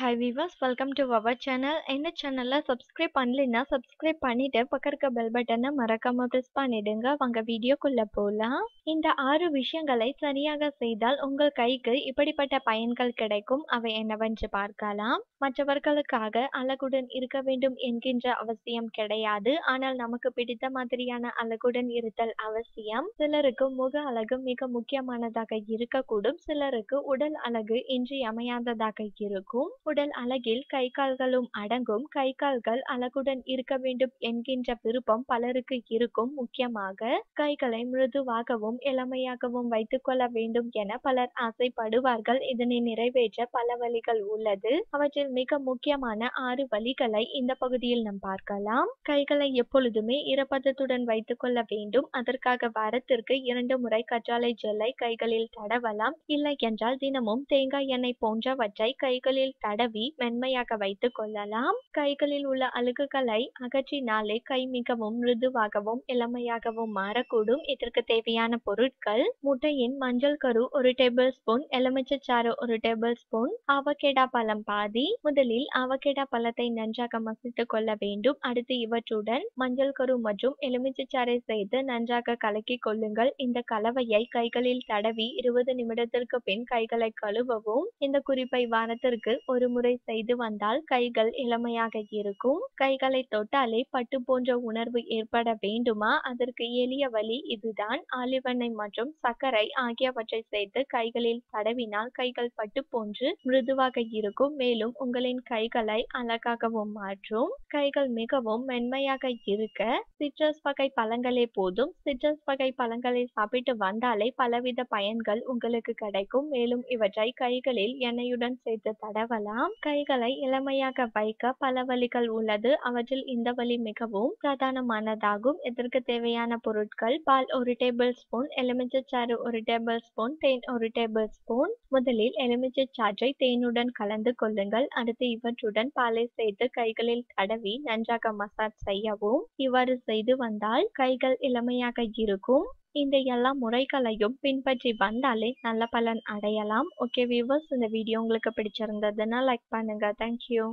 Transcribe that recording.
hi விவாஸ் welcome to our channel என்ன சேனலில் சப்ஸ்கிரைப் பண்ணலைன்னா சப்ஸ்கிரைப் பண்ணிவிட்டு பக்கம் இருக்க பெல் பட்டனை மறக்காமல் ப்ரெஸ் பண்ணிவிடுங்க வாங்க வீடியோக்குள்ளே போகலாம் இந்த ஆறு விஷயங்களை சரியாக செய்தால் உங்கள் கைக்கு இப்படிப்பட்ட பயன்கள் கிடைக்கும் அவை என்னவென்று பார்க்கலாம் மற்றவர்களுக்காக அழகுடன் இருக்க வேண்டும் என்கின்ற அவசியம் கிடையாது ஆனால் நமக்கு பிடித்த மாதிரியான அழகுடன் இருத்தல் அவசியம் சிலருக்கு முக அழகு மிக முக்கியமானதாக இருக்கக்கூடும் சிலருக்கு உடல் அழகு அமையாததாக இருக்கும் உடல் அழகில் கால்களும் அடங்கும் கால்கள் அழகுடன் இருக்க வேண்டும் என்கின்ற விருப்பம் பலருக்கு இருக்கும் முக்கியமாக கைகளை மிருதுவாகவும் இளமையாகவும் வைத்துக் கொள்ள வேண்டும் என பலர் ஆசைப்படுவார்கள் இதனை நிறைவேற்ற பல வழிகள் உள்ளது அவற்றில் மிக முக்கியமான ஆறு வழிகளை இந்த பகுதியில் நாம் பார்க்கலாம் கைகளை எப்பொழுதுமே ஈரப்பதத்துடன் வைத்துக் கொள்ள வேண்டும் அதற்காக வாரத்திற்கு இரண்டு முறை கற்றாழை ஜெல்லை கைகளில் தடவலாம் இல்லை என்றால் தினமும் தேங்காய் எண்ணெய் போன்றவற்றை கைகளில் தட தடவி மென்மையாக வைத்துக் கொள்ளலாம் கைகளில் உள்ள அழுகுகளை அகற்றினாலே கை மிகவும் மிருதுவாகவும் இளமையாகவும் மாறக்கூடும் இதற்கு தேவையான பொருட்கள் முட்டையின் மஞ்சள் கரு ஒரு டேபிள் ஸ்பூன் எலுமிச்சாறு ஒரு டேபிள் ஸ்பூன் அவகேடா பழம் பாதி முதலில் அவகேடா பழத்தை நன்றாக மசித்துக் கொள்ள வேண்டும் அடுத்து இவற்றுடன் மஞ்சள் கரு மற்றும் எலுமிச்சாறை செய்து நன்றாக கலக்கி கொள்ளுங்கள் இந்த கலவையை கைகளில் தடவி இருபது நிமிடத்திற்கு பின் கைகளை கழுவவும் இந்த குறிப்பை வாரத்திற்கு ஒரு முறை செய்து வந்தால் கைகள் இளமையாக இருக்கும் கைகளை தொட்டாலே பட்டு போன்ற உணர்வு ஏற்பட வேண்டுமா அதற்கு எளிய வழி இதுதான் ஆலிவெண்ணெய் மற்றும் சர்க்கரை ஆகியவற்றை சேர்த்து கைகளில் தடவினால் கைகள் பட்டு போன்று மிருதுவாக இருக்கும் மேலும் உங்களின் கைகளை அழகாகவும் மாற்றும் கைகள் மிகவும் மென்மையாக இருக்க சிட்ரஸ் வகை பழங்களே போதும் சிட்ரஸ் வகை பழங்களை சாப்பிட்டு வந்தாலே பலவித பயன்கள் உங்களுக்கு கிடைக்கும் மேலும் இவற்றை கைகளில் எண்ணெயுடன் சேர்த்து தடவலாம் ஆம் கைகளை இளமையாக வைக்க பல வழிகள் உள்ளது அவற்றில் இந்த வழி மிகவும் பிரதானமானதாகும் இதற்கு தேவையான பொருட்கள் பால் ஒரு டேபிள் ஸ்பூன் எலுமிச்சாறு ஒரு டேபிள் ஸ்பூன் தேன் ஒரு டேபிள் ஸ்பூன் முதலில் எலுமிச்சாற்றை தேனுடன் கலந்து கொள்ளுங்கள் அடுத்து இவற்றுடன் பாலை சேர்த்து கைகளில் தடவி நன்றாக மசாஜ் செய்யவும் இவ்வாறு செய்து வந்தால் கைகள் இளமையாக இருக்கும் இந்த எல்லா முறைகளையும் பின்பற்றி வந்தாலே நல்ல பலன் அடையலாம் ஓகே வியூவர்ஸ் இந்த வீடியோ உங்களுக்கு பிடிச்சிருந்ததுன்னா லைக் பண்ணுங்கள் தேங்க்யூ